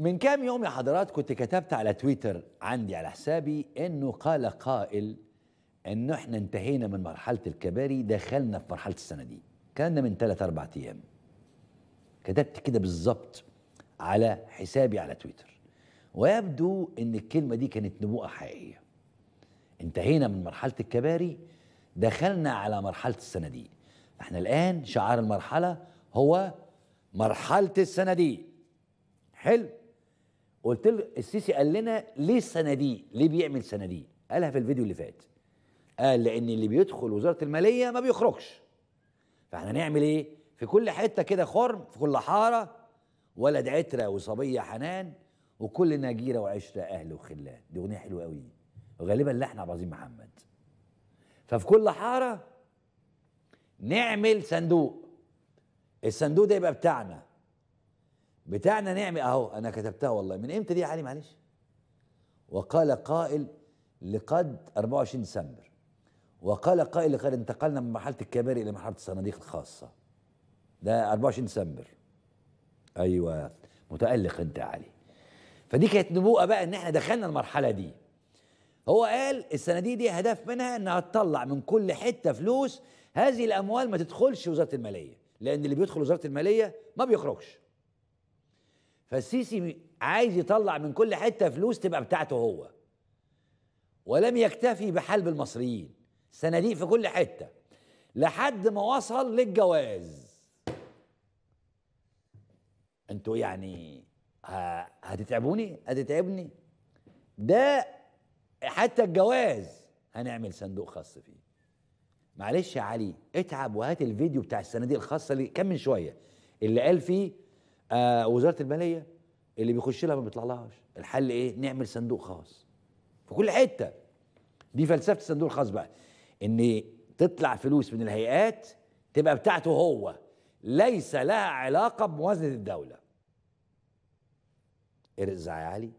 من كام يوم يا حضرات كنت كتبت على تويتر عندي على حسابي انه قال قائل انه احنا انتهينا من مرحله الكباري دخلنا في مرحله الصناديق الكلام ده من ثلاث اربع ايام كتبت كده بالظبط على حسابي على تويتر ويبدو ان الكلمه دي كانت نبوءه حقيقيه انتهينا من مرحله الكباري دخلنا على مرحله الصناديق احنا الان شعار المرحله هو مرحله الصناديق حلو قلت له السيسي قال لنا ليه الصناديق؟ ليه بيعمل صناديق؟ قالها في الفيديو اللي فات. قال لان اللي بيدخل وزاره الماليه ما بيخرجش. فاحنا نعمل ايه؟ في كل حته كده خرم في كل حاره ولد عتره وصبيه حنان وكل نجيره وعشره اهل وخلان دي اغنيه حلوه قوي وغالبا لحن عبد العظيم محمد. ففي كل حاره نعمل صندوق الصندوق ده يبقى بتاعنا بتاعنا نعمة اهو انا كتبتها والله من امتى دي يا علي معلش وقال قائل لقد 24 ديسمبر وقال قائل لقد انتقلنا من مرحلة الكباري الى مرحلة الصناديق الخاصة ده 24 ديسمبر ايوه متألق انت يا علي فدي كانت نبوءة بقى ان احنا دخلنا المرحلة دي هو قال الصناديق دي هدف منها انها تطلع من كل حتة فلوس هذه الاموال ما تدخلش وزارة المالية لان اللي بيدخل وزارة المالية ما بيخرجش فالسيسي عايز يطلع من كل حته فلوس تبقى بتاعته هو ولم يكتفي بحلب المصريين صناديق في كل حته لحد ما وصل للجواز انتوا يعني هتتعبوني هتتعبني ده حتى الجواز هنعمل صندوق خاص فيه معلش يا علي اتعب وهات الفيديو بتاع الصناديق الخاصه اللي كان من شويه اللي قال فيه آه وزاره الماليه اللي بيخش لها ما بيطلعلهاش الحل ايه نعمل صندوق خاص في كل حته دي فلسفه الصندوق الخاص بقى ان تطلع فلوس من الهيئات تبقى بتاعته هو ليس لها علاقه بموازنه الدوله ارزع يا علي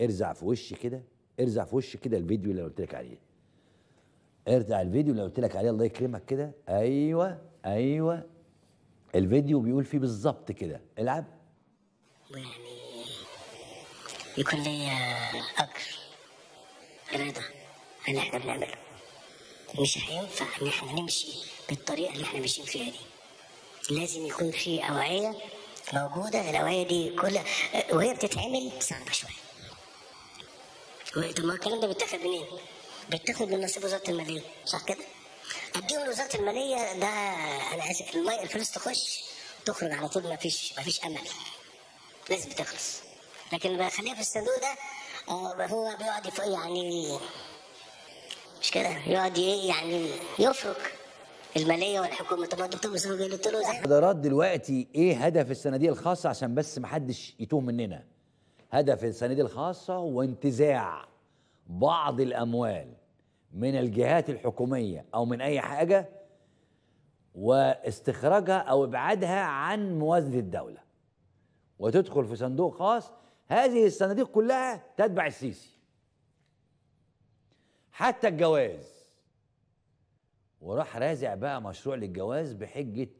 ارزع في وش كده ارزع في وش كده الفيديو اللي قلت لك عليه ارزع الفيديو اللي قلت لك عليه الله يكرمك كده ايوه ايوه الفيديو بيقول فيه بالظبط كده العب يعني يكون لي اجر آه، رضا اللي احنا بنعمله مش هينفع ان احنا نمشي بالطريقه اللي احنا ماشيين فيها دي لازم يكون في اوعيه موجوده الاوعيه دي كلها آه، وهي بتتعمل صعبه شويه طب ما الكلام ده بيتاخد منين؟ بيتاخد من نصيب وزاره الماليه صح كده؟ اديهم لوزاره الماليه ده انا اسف المي الفلوس تخش تخرج على طول ما فيش ما فيش امل لازم تخلص لكن بخليها في الصندوق ده آه، هو بيقعد يعني مش كده يقعد ايه يعني يفرك الماليه والحكومه طب الدكتور مصطفى جاي قلت له ازاي؟ الادارات دلوقتي ايه هدف الصناديق الخاصه عشان بس ما حدش يتوه مننا هدف الصناديق الخاصه وانتزاع بعض الاموال من الجهات الحكوميه او من اي حاجه واستخراجها او ابعادها عن موازنه الدوله وتدخل في صندوق خاص هذه الصناديق كلها تتبع السيسي حتى الجواز وراح رازع بقى مشروع للجواز بحجه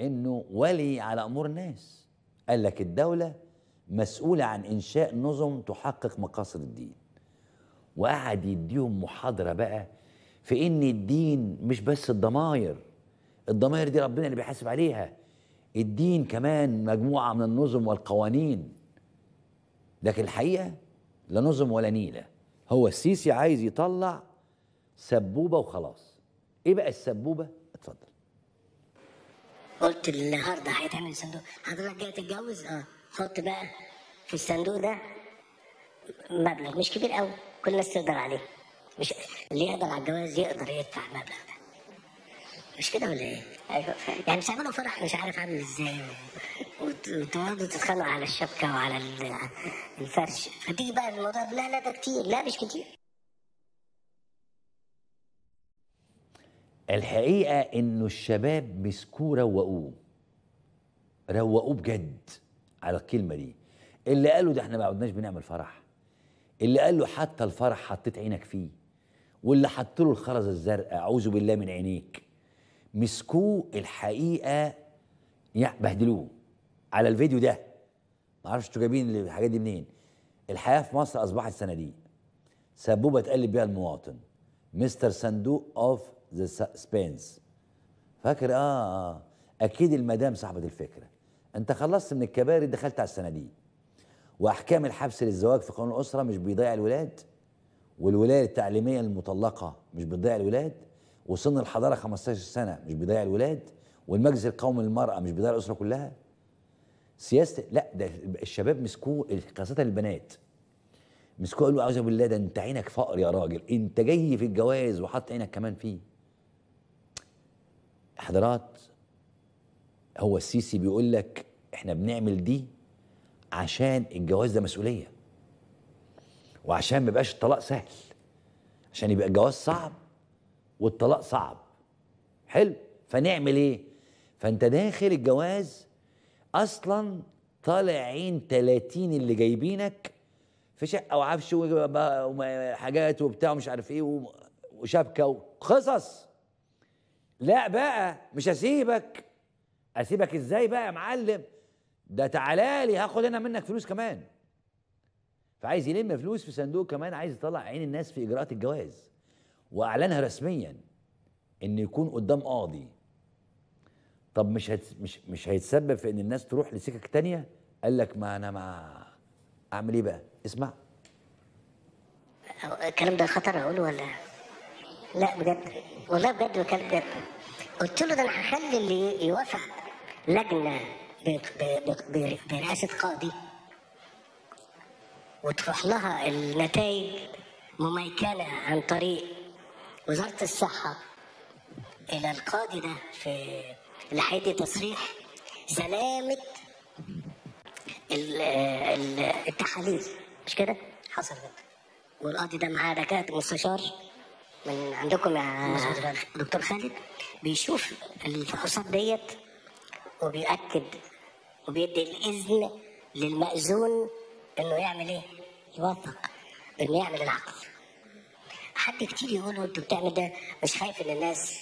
انه ولي على امور الناس قال لك الدوله مسؤوله عن انشاء نظم تحقق مقاصد الدين وقعد يديهم محاضره بقى في ان الدين مش بس الضماير الضماير دي ربنا اللي بيحاسب عليها الدين كمان مجموعه من النظم والقوانين لكن الحقيقه لا نظم ولا نيله هو السيسي عايز يطلع سبوبه وخلاص ايه بقى السبوبه اتفضل قلت النهارده هيتعمل صندوق حضرتك جاي تتجوز اه حط بقى في الصندوق ده مبلغ مش كبير قوي كل الناس تقدر عليه مش اللي يقدر على الجواز يقدر يدفع المبلغ ده مش كده ولا ايه؟ ايوه يعني مش هيعملوا فرح مش عارف عامل ازاي وتقعدوا تتخانقوا على الشبكه وعلى الفرش فتيجي بقى الموضوع لا لا ده كتير لا مش كتير الحقيقه انه الشباب مسكوه روقوه روقوه بجد على الكلمه دي اللي قالوا ده احنا ما عدناش بنعمل فرح اللي قال له حتى الفرح حطيت عينك فيه واللي حط له الخرز الزرقاء اعوذ بالله من عينيك مسكوه الحقيقه بهدلوه على الفيديو ده ما اعرفش انتوا جايبين الحاجات دي منين الحياه في مصر اصبحت صناديق سبوبه تقلب بيها المواطن مستر صندوق اوف ذا سسبنس فاكر آه،, آه،, اه اكيد المدام صاحبه الفكره انت خلصت من الكباري دخلت على الصناديق واحكام الحبس للزواج في قانون الاسره مش بيضيع الولاد والولايه التعليميه المطلقه مش بتضيع الولاد وسن الحضاره 15 سنه مش بيضيع الولاد والمجلس القومي للمراه مش بيضيع الاسره كلها سياسه لا ده الشباب مسكوه خاصه البنات مسكوه قالوا اعوذ بالله ده انت عينك فقر يا راجل انت جاي في الجواز وحاطط عينك كمان فيه حضرات هو السيسي بيقول لك احنا بنعمل دي عشان الجواز ده مسؤوليه وعشان ما يبقاش الطلاق سهل عشان يبقى الجواز صعب والطلاق صعب حلو فنعمل ايه فانت داخل الجواز اصلا طالع عين 30 اللي جايبينك في شقه وعفش وحاجات وبتاع ومش عارف ايه وشبكه وقصص لا بقى مش هسيبك اسيبك ازاي بقى يا معلم ده تعالى لي هاخد انا منك فلوس كمان فعايز يلم فلوس في صندوق كمان عايز يطلع عين الناس في اجراءات الجواز واعلنها رسميا ان يكون قدام قاضي طب مش هت... مش مش هيتسبب في ان الناس تروح لسكك تانية قال لك ما انا ما اعمل ايه بقى اسمع الكلام ده خطر اقوله ولا لا بجد والله بجد بكلم بجد قلت له ده انا هخلي اللي يوافق لجنه برئاسة قاضي وتروح لها النتائج مميكنة عن طريق وزارة الصحة إلى القاضي ده في اللي هيدي تصريح سلامة التحاليل مش كده؟ حصل كده والقاضي ده معاه دكاتره مستشار من عندكم يا دكتور خالد بيشوف الفحوصات ديت وبيأكد وبيدي الاذن للمأذون انه يعمل ايه؟ يوفق انه يعمل العقل. حد كتير يقولوا انت بتعمل ده مش خايف ان الناس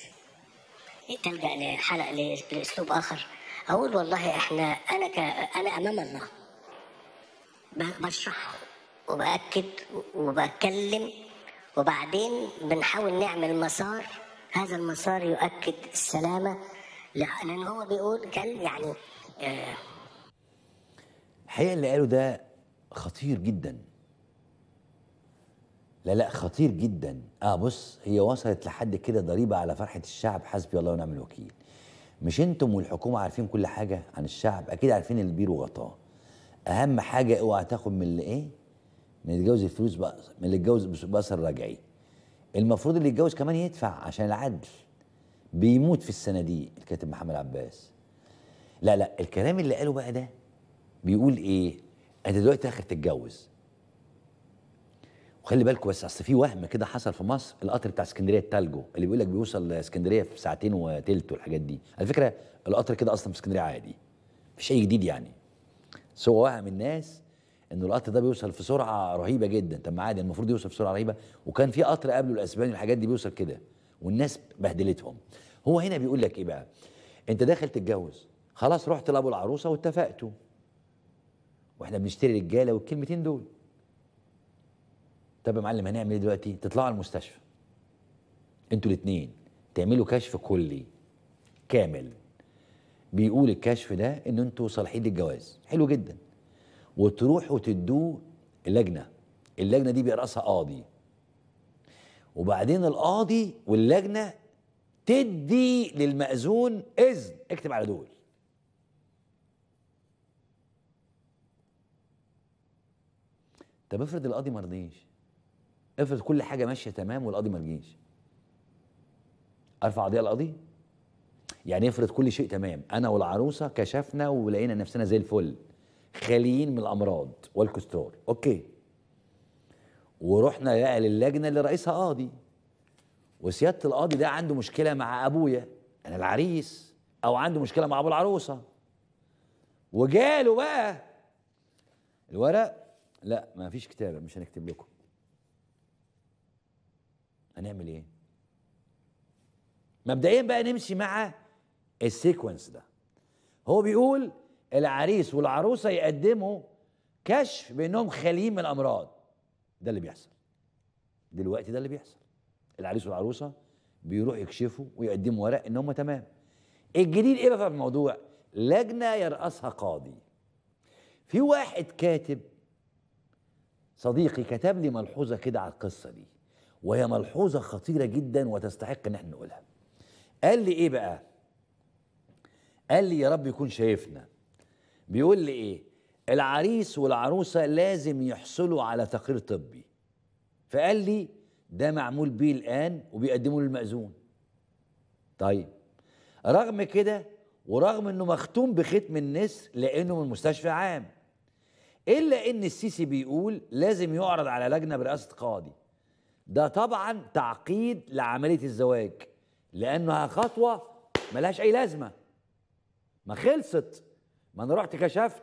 تلجأ لحلق لاسلوب اخر؟ اقول والله احنا انا ك... انا امام الله بشرح وباكد وبكلم وبعدين بنحاول نعمل مسار هذا المسار يؤكد السلامه لان هو بيقول قال يعني آه الحقيقه اللي قاله ده خطير جدا لا لا خطير جدا اه بص هي وصلت لحد كده ضريبه على فرحه الشعب حسبي الله ونعم الوكيل مش انتم والحكومه عارفين كل حاجه عن الشعب اكيد عارفين اللي وغطاه اهم حاجه اوعى تاخد من اللي ايه من اللي اتجوز الفلوس بقى من اللي اتجوز باثر رجعي المفروض اللي يتجوز كمان يدفع عشان العدل بيموت في السنه دي الكاتب محمد عباس لا لا الكلام اللي قاله بقى ده بيقول ايه انا دلوقتي اخر تتجوز وخلي بالكوا بس اصل في وهم كده حصل في مصر القطر بتاع اسكندريه التالجو اللي بيقول لك بيوصل اسكندريه في ساعتين وتلت والحاجات دي على فكره القطر كده اصلا في اسكندريه عادي مفيش اي جديد يعني بس هو وهم الناس ان القطر ده بيوصل في سرعه رهيبه جدا طب ما عادي المفروض يوصل في سرعه رهيبه وكان في قطر قبله الاسباني الحاجات دي بيوصل كده والناس بهدلتهم هو هنا بيقول لك ايه بقى انت داخل تتجوز خلاص رحت لابو العروسه واتفقتوا واحنا بنشتري رجاله والكلمتين دول طب يا معلم هنعمل ايه دلوقتي تطلعوا المستشفى انتوا الاثنين تعملوا كشف كلي كامل بيقول الكشف ده ان انتوا صالحين للجواز حلو جدا وتروحوا تدوه اللجنه اللجنه دي بيرأسها قاضي وبعدين القاضي واللجنه تدي للمأذون اذن اكتب على دول طب افرض القاضي ما رضيش افرض كل حاجه ماشيه تمام والقاضي ما رضيش ارفع قضيه القاضي يعني افرض كل شيء تمام انا والعروسه كشفنا ولقينا نفسنا زي الفل خاليين من الامراض والكسترول اوكي ورحنا بقى للجنه اللي رئيسها قاضي وسياده القاضي ده عنده مشكله مع ابويا انا العريس او عنده مشكله مع ابو العروسه وجاله بقى الورق لا ما فيش كتابة مش هنكتب لكم هنعمل ايه مبدئيا بقى نمشي مع السيكونس ده هو بيقول العريس والعروسة يقدموا كشف بانهم خاليين من الامراض ده اللي بيحصل دلوقتي ده اللي بيحصل العريس والعروسة بيروحوا يكشفوا ويقدموا ورق ان هم تمام الجديد ايه بقى في الموضوع لجنة يرأسها قاضي في واحد كاتب صديقي كتب لي ملحوظة كده على القصة دي وهي ملحوظة خطيرة جدا وتستحق ان احنا نقولها قال لي ايه بقى قال لي يا رب يكون شايفنا بيقول لي ايه العريس والعروسة لازم يحصلوا على تقرير طبي فقال لي ده معمول بيه الآن وبيقدموه للمأذون طيب رغم كده ورغم انه مختوم بختم النسر لانه من مستشفى عام الا ان السيسي بيقول لازم يعرض على لجنه برئاسه قاضي ده طبعا تعقيد لعمليه الزواج لانها خطوه ملهاش اي لازمه ما خلصت ما انا رحت كشفت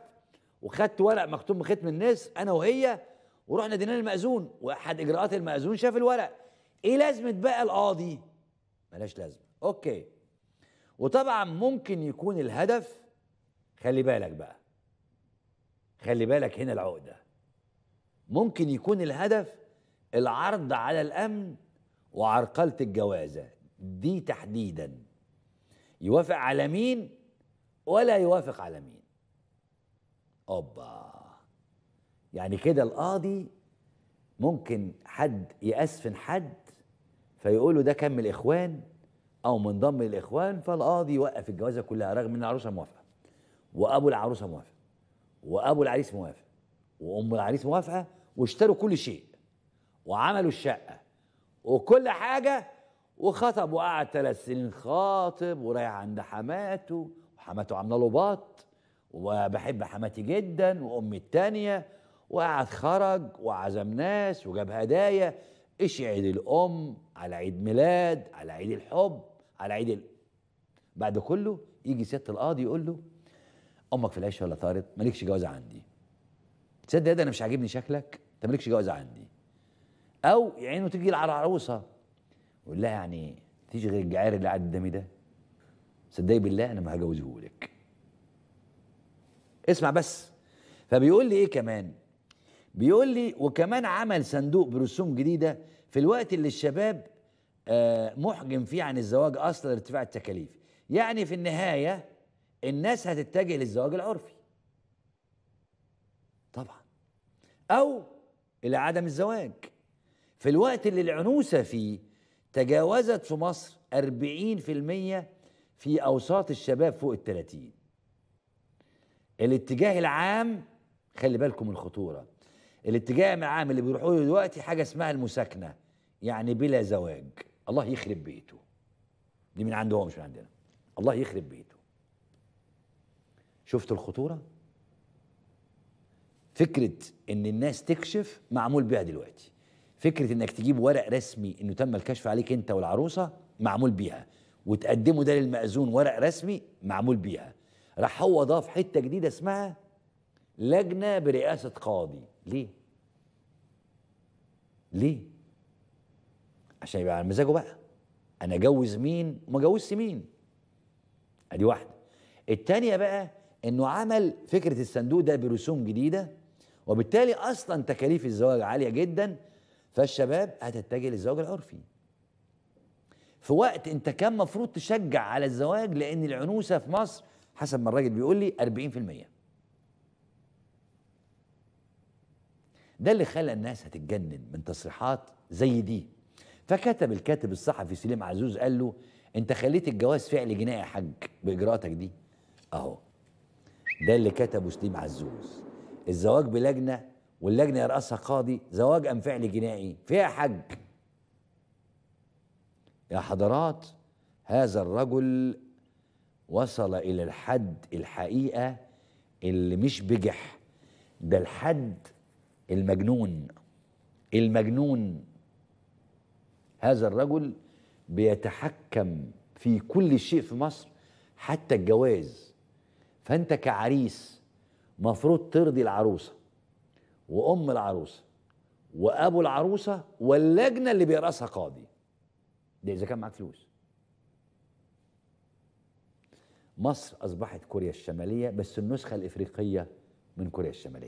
وخدت ورق مكتوب بختم الناس انا وهي ورحنا دينا المأذون واحد اجراءات المأذون شاف الورق ايه لازمه بقى القاضي ملهاش لازمه اوكي وطبعا ممكن يكون الهدف خلي بالك بقى خلي بالك هنا العقده ممكن يكون الهدف العرض على الامن وعرقله الجوازه دي تحديدا يوافق على مين ولا يوافق على مين اوبا يعني كده القاضي ممكن حد يأسفن حد فيقول له ده كان من الاخوان او منضم للاخوان فالقاضي يوقف الجوازه كلها رغم ان العروسه موافقه وابو العروسه موافق وابو العريس موافق وام العريس موافقه واشتروا كل شيء وعملوا الشقه وكل حاجه وخطب وقعد ثلاث سنين خاطب ورايح عند حماته وحماته عامله له بط وبحب حماتي جدا وامي الثانيه وقعد خرج وعزم ناس وجاب هدايا ايش عيد الام على عيد ميلاد على عيد الحب على عيد ال... بعد كله يجي سياده القاضي يقول له امك في العيش ولا طارت مالكش جوازه عندي تصدق يا ده انا مش عاجبني شكلك انت مالكش جوازه عندي او يا عينه تيجي على العروسه يقول لها يعني تيجي غير الجعير اللي قاعد قدامي ده صدقي بالله انا ما هجوزه لك اسمع بس فبيقول لي ايه كمان بيقول لي وكمان عمل صندوق برسوم جديده في الوقت اللي الشباب آه، محجم فيه عن الزواج اصلا ارتفاع التكاليف يعني في النهايه الناس هتتجه للزواج العرفي طبعا او الى عدم الزواج في الوقت اللي العنوسة فيه تجاوزت في مصر 40% في أوساط الشباب فوق ال 30 الاتجاه العام خلي بالكم من الخطورة الاتجاه العام اللي بيروحوا له دلوقتي حاجة اسمها المساكنة يعني بلا زواج الله يخرب بيته دي من عندهم مش من عندنا الله يخرب بيته شفت الخطورة فكرة ان الناس تكشف معمول بيها دلوقتي فكرة انك تجيب ورق رسمي انه تم الكشف عليك انت والعروسة معمول بيها وتقدمه ده للمأذون ورق رسمي معمول بيها راح هو ضاف حتة جديدة اسمها لجنة برئاسة قاضي ليه؟ ليه؟ عشان يبقى على مزاجه بقى انا اجوز مين وما اجوزش مين ادي واحدة التانية بقى انه عمل فكره الصندوق ده برسوم جديده وبالتالي اصلا تكاليف الزواج عاليه جدا فالشباب هتتجه للزواج العرفي في وقت انت كان مفروض تشجع على الزواج لان العنوسه في مصر حسب ما الراجل بيقول لي 40% ده اللي خلى الناس هتتجنن من تصريحات زي دي فكتب الكاتب الصحفي سليم عزوز قال له انت خليت الجواز فعل جنائي يا حاج باجراءاتك دي اهو ده اللي كتبه سليم عزوز الزواج بلجنة واللجنة يرأسها قاضي زواج أم فعل جنائي فيها حج يا حضرات هذا الرجل وصل إلى الحد الحقيقة اللي مش بجح ده الحد المجنون المجنون هذا الرجل بيتحكم في كل شيء في مصر حتى الجواز فانت كعريس مفروض ترضي العروسه وام العروسه وابو العروسه واللجنه اللي بيرأسها قاضي ده اذا كان معاك فلوس مصر اصبحت كوريا الشماليه بس النسخه الافريقيه من كوريا الشماليه